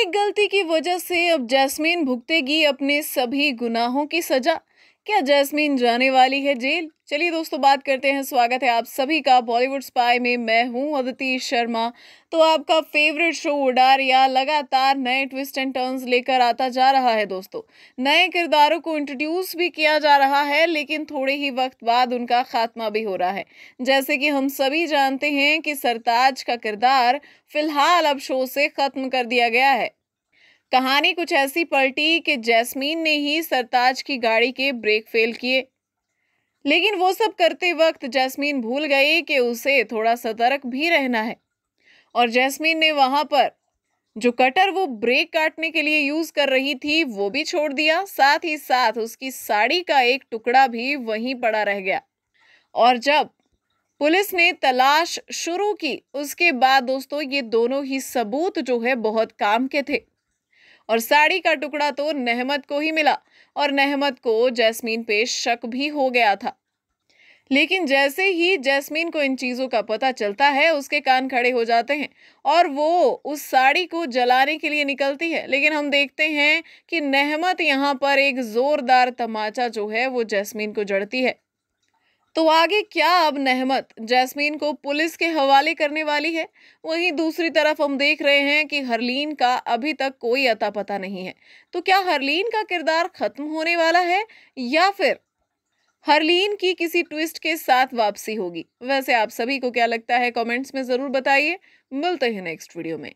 एक गलती की वजह से अब जैस्मीन भुगतेगी अपने सभी गुनाहों की सजा क्या जैस्मीन जाने वाली है जेल चलिए दोस्तों बात करते हैं स्वागत है आप सभी का बॉलीवुड स्पाई में मैं हूं अदिति शर्मा तो आपका फेवरेट शो उडारिया लगातार नए ट्विस्ट एंड टर्न्स लेकर आता जा रहा है दोस्तों नए किरदारों को इंट्रोड्यूस भी किया जा रहा है लेकिन थोड़े ही वक्त बाद उनका खात्मा भी हो रहा है जैसे कि हम सभी जानते हैं कि सरताज का किरदार फिलहाल अब शो से ख़त्म कर दिया गया है कहानी कुछ ऐसी पलटी कि जैस्मीन ने ही सरताज की गाड़ी के ब्रेक फेल किए लेकिन वो सब करते वक्त जैस्मीन भूल गई कि उसे थोड़ा सतर्क भी रहना है और जैस्मीन ने वहाँ पर जो कटर वो ब्रेक काटने के लिए यूज़ कर रही थी वो भी छोड़ दिया साथ ही साथ उसकी साड़ी का एक टुकड़ा भी वहीं पड़ा रह गया और जब पुलिस ने तलाश शुरू की उसके बाद दोस्तों ये दोनों ही सबूत जो है बहुत काम के थे और साड़ी का टुकड़ा तो नहमत को ही मिला और नहमत को जैस्मीन पे शक भी हो गया था लेकिन जैसे ही जैस्मीन को इन चीज़ों का पता चलता है उसके कान खड़े हो जाते हैं और वो उस साड़ी को जलाने के लिए निकलती है लेकिन हम देखते हैं कि नहमत यहाँ पर एक ज़ोरदार तमाचा जो है वो जैस्मीन को जड़ती है तो आगे क्या अब नहमत जैस्मीन को पुलिस के हवाले करने वाली है वहीं दूसरी तरफ हम देख रहे हैं कि हरलीन का अभी तक कोई अता पता नहीं है तो क्या हरलीन का किरदार खत्म होने वाला है या फिर हरलीन की किसी ट्विस्ट के साथ वापसी होगी वैसे आप सभी को क्या लगता है कमेंट्स में ज़रूर बताइए मिलते हैं नेक्स्ट वीडियो में